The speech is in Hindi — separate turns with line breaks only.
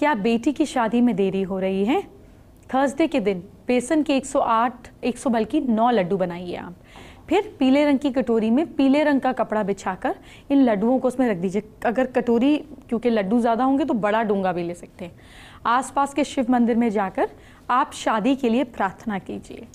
क्या बेटी की शादी में देरी हो रही है थर्सडे के दिन बेसन के 108 100 बल्कि 9 लड्डू बनाइए आप फिर पीले रंग की कटोरी में पीले रंग का कपड़ा बिछाकर इन लड्डुओं को उसमें रख दीजिए अगर कटोरी क्योंकि लड्डू ज़्यादा होंगे तो बड़ा डोंगा भी ले सकते हैं आसपास के शिव मंदिर में जाकर आप शादी के लिए प्रार्थना कीजिए